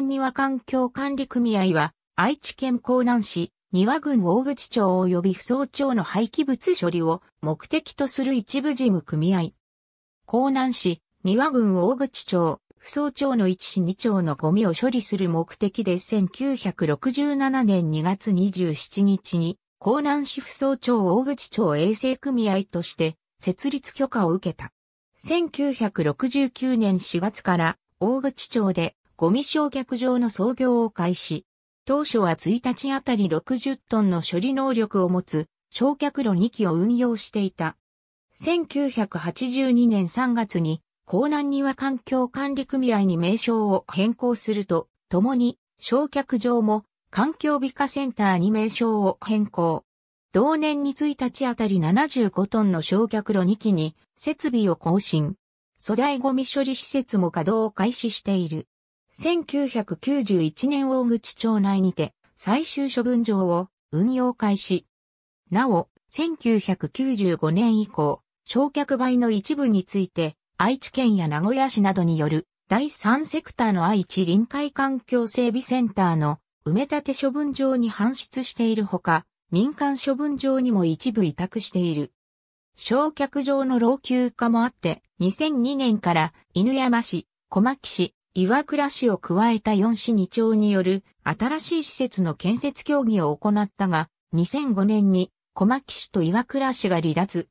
に庭環境管理組合は、愛知県江南市、庭郡大口町及び扶桑町の廃棄物処理を目的とする一部事務組合。江南市、庭郡大口町、扶桑町の1市2町のゴミを処理する目的で1967年2月27日に、江南市扶桑町大口町衛生組合として設立許可を受けた。1969年4月から大口町でゴミ焼却場の創業を開始。当初は1日あたり60トンの処理能力を持つ焼却炉2機を運用していた。1982年3月に、港南庭環境管理組合に名称を変更すると、共に、焼却場も環境美化センターに名称を変更。同年に1日あたり75トンの焼却炉2機に設備を更新。粗大ゴミ処理施設も稼働を開始している。1991年大口町内にて最終処分場を運用開始。なお、1995年以降、焼却灰の一部について、愛知県や名古屋市などによる第三セクターの愛知臨海環境整備センターの埋め立て処分場に搬出しているほか、民間処分場にも一部委託している。焼却場の老朽化もあって、2002年から犬山市、小牧市、岩倉市を加えた4市2町による新しい施設の建設協議を行ったが、2005年に小牧市と岩倉市が離脱。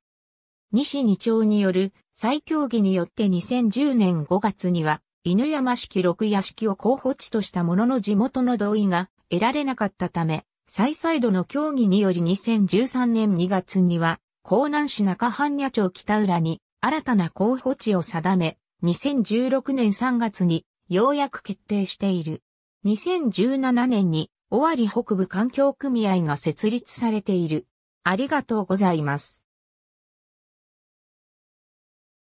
2市2町による再協議によって2010年5月には、犬山式6屋敷を候補地としたものの地元の同意が得られなかったため、再々度の協議により2013年2月には、江南市中半夜町北浦に新たな候補地を定め、2016年3月にようやく決定している。2017年に尾張北部環境組合が設立されている。ありがとうございます。